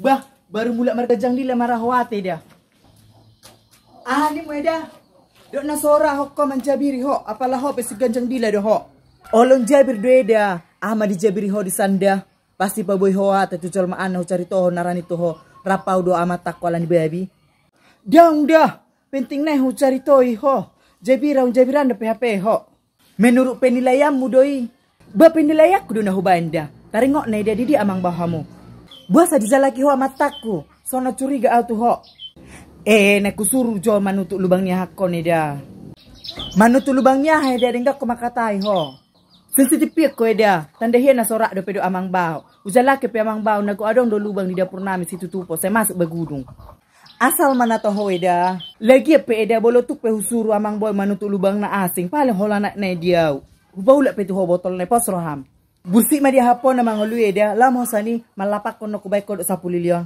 bah baru mulak mereka jangli lah marahwate dia Ah mu dah dok nasora hokko manjabiri ho apalah ho pesiganjang dila dah ho olon jabir dua dah ahmad dijabiri ho di sanda pasti paboy ho ata tu maan ho cari toho narani toho rapau doa mata kualan babi dang dah penting nai ho cari toi ho jabira jabiran da php ho menurut penilaianmu doi ba penilaianku na hubanda tarengok nai dia didi amang bahamu Bwasa dizalaki hoa mataku. Sona curiga atu ho. Eh, naku suruh jo manutuk lubangnya hakko neda. Manutuk lubangnya ha dia dengdak ko makatai ho. Sensitif pia ko eda. Tanda hia na sorak do pedo amang bau. Ujalaki pe amang bau naku adong do lubang di dapur nami situ tupo. Saya masuk begudung. Asal mana toho eda. Lagi pe eda bolo tuk pe husuru amang boy manutuk lubang na asing. Paling hola nak na e dia. Hubau lak pe tu ho botol na posroham. Busi ma dia hapon na mangului dia. Lamo sa ni, malapak ko na kubay ko sa pulilyon.